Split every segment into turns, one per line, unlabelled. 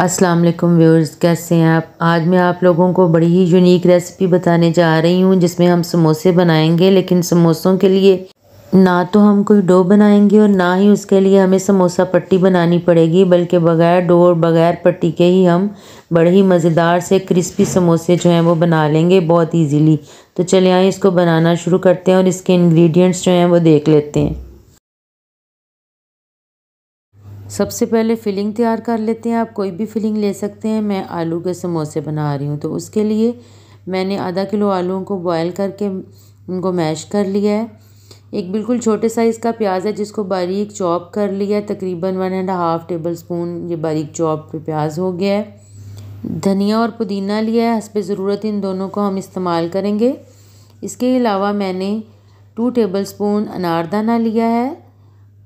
अस्सलाम वालेकुम व्यूअर्स कैसे हैं आप आज मैं आप लोगों को बड़ी ही यूनिक रेसिपी बताने जा रही हूँ जिसमें हम समोसे बनाएंगे लेकिन समोसों के लिए ना तो हम कोई डो बनाएंगे और ना ही उसके लिए हमें समोसा पट्टी बनानी पड़ेगी बल्कि बगैर डो और बगैर पट्टी के ही हम बड़े ही मज़ेदार से क्रिस्पी समोसे जो हैं वो बना लेंगे बहुत ईजीली तो चले आए इसको बनाना शुरू करते हैं और इसके इंग्रेडिएंट्स जो हैं वो देख लेते हैं सबसे पहले फिलिंग तैयार कर लेते हैं आप कोई भी फिलिंग ले सकते हैं मैं आलू के समोसे बना रही हूँ तो उसके लिए मैंने आधा किलो आलूओं को बॉयल करके उनको मैश कर लिया है एक बिल्कुल छोटे साइज़ का प्याज है जिसको बारीक चॉप कर लिया है तकरीबन one and half tablespoon ये बारीक चॉप प्याज हो गया है धनिया और पुदीना लिया है हंसपे ज़रूरत इन दोनों को हम इस्तेमाल करेंगे इसके अलावा मैंने टू टेबल स्पून अनारदाना लिया है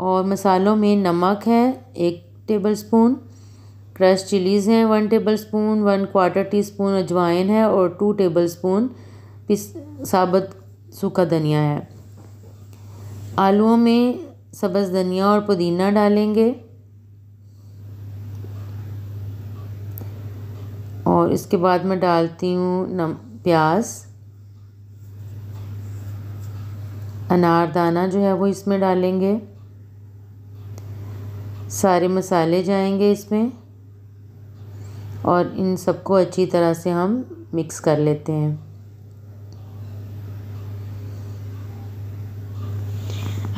और मसालों में नमक है एक टेबल स्पून क्रश चिलीज़ हैं one tablespoon one quarter teaspoon अजवाइन है और टू टेबल स्पून पिस साबत सूखा धनिया है आलूओं में सब्ज़ धनिया और पुदीना डालेंगे और इसके बाद मैं डालती हूँ नम प्याज अनारदाना जो है वो इसमें डालेंगे सारे मसाले जाएंगे इसमें और इन सबको अच्छी तरह से हम मिक्स कर लेते हैं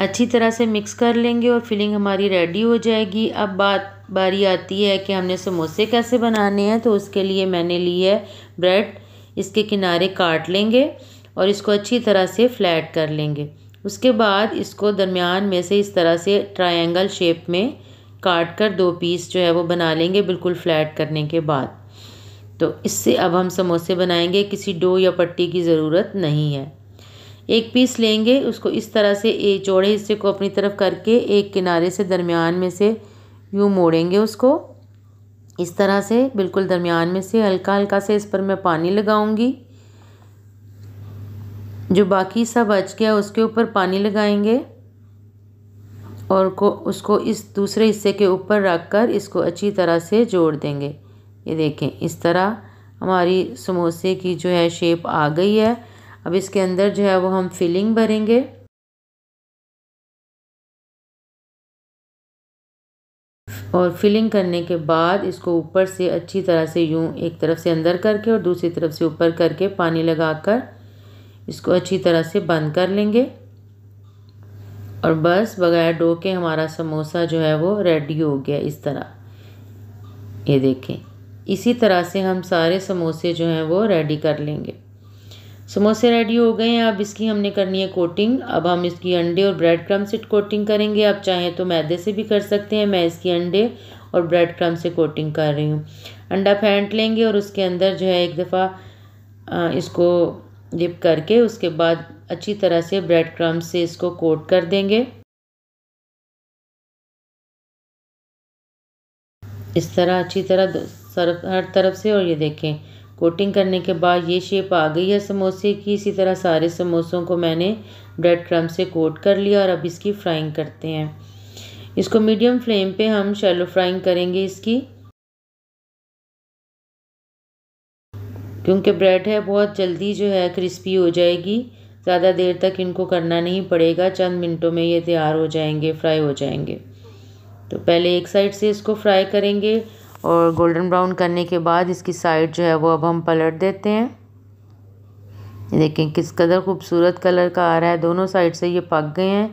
अच्छी तरह से मिक्स कर लेंगे और फिलिंग हमारी रेडी हो जाएगी अब बात बारी आती है कि हमने समोसे कैसे बनाने हैं तो उसके लिए मैंने ली है ब्रेड इसके किनारे काट लेंगे और इसको अच्छी तरह से फ्लैट कर लेंगे उसके बाद इसको दरमियान में से इस तरह से ट्रायंगल शेप में काट कर दो पीस जो है वो बना लेंगे बिल्कुल फ्लैट करने के बाद तो इससे अब हम समोसे बनाएंगे किसी डो या पट्टी की ज़रूरत नहीं है एक पीस लेंगे उसको इस तरह से ए चौड़े हिस्से को अपनी तरफ करके एक किनारे से दरमियान में से यूँ मोड़ेंगे उसको इस तरह से बिल्कुल दरमियान में से हल्का हल्का से इस पर मैं पानी लगाऊंगी जो बाकी सब बच गया उसके ऊपर पानी लगाएंगे और को उसको इस दूसरे हिस्से के ऊपर रख कर इसको अच्छी तरह से जोड़ देंगे ये देखें इस तरह हमारी समोसे की जो है शेप आ गई है अब इसके अंदर जो है वो हम फिलिंग भरेंगे और फिलिंग करने के बाद इसको ऊपर से अच्छी तरह से यूं एक तरफ से अंदर करके और दूसरी तरफ से ऊपर करके पानी लगाकर इसको अच्छी तरह से बंद कर लेंगे और बस बगैर डो के हमारा समोसा जो है वो रेडी हो गया इस तरह ये देखें इसी तरह से हम सारे समोसे जो हैं वो रेडी कर लेंगे समोसे रेडी हो गए हैं अब इसकी हमने करनी है कोटिंग अब हम इसकी अंडे और ब्रेड क्रम से कोटिंग करेंगे आप चाहें तो मैदे से भी कर सकते हैं मैं इसकी अंडे और ब्रेड क्रम से कोटिंग कर रही हूँ अंडा फेंट लेंगे और उसके अंदर जो है एक दफ़ा इसको डिप करके उसके बाद अच्छी तरह से ब्रेड क्रम्स से इसको कोट कर देंगे इस तरह अच्छी तरह हर तरफ से और ये देखें कोटिंग करने के बाद ये शेप आ गई है समोसे की इसी तरह सारे समोसों को मैंने ब्रेड क्रम से कोट कर लिया और अब इसकी फ्राइंग करते हैं इसको मीडियम फ्लेम पे हम शैलो फ्राइंग करेंगे इसकी क्योंकि ब्रेड है बहुत जल्दी जो है क्रिस्पी हो जाएगी ज़्यादा देर तक इनको करना नहीं पड़ेगा चंद मिनटों में ये तैयार हो जाएंगे फ्राई हो जाएंगे तो पहले एक साइड से इसको फ्राई करेंगे और गोल्डन ब्राउन करने के बाद इसकी साइड जो है वो अब हम पलट देते हैं देखें किस कदर खूबसूरत कलर का आ रहा है दोनों साइड से ये पक गए हैं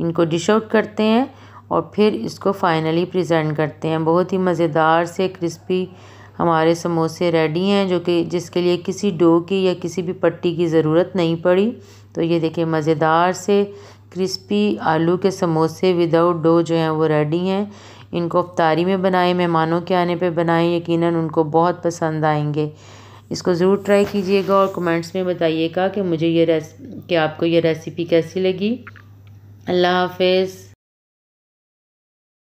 इनको डिश आउट करते हैं और फिर इसको फाइनली प्रेजेंट करते हैं बहुत ही मज़ेदार से क्रिस्पी हमारे समोसे रेडी हैं जो कि जिसके लिए किसी डो की या किसी भी पट्टी की ज़रूरत नहीं पड़ी तो ये देखिए मज़ेदार से क्रिस्पी आलू के समोसे विदाउट डो जो हैं वो रेडी हैं इनको अफ्तारी में बनाएं मेहमानों के आने पे बनाएं यकीनन उनको बहुत पसंद आएंगे इसको ज़रूर ट्राई कीजिएगा और कमेंट्स में बताइएगा कि मुझे ये रेस कि आपको ये रेसिपी कैसी लगी अल्लाह हाफिज़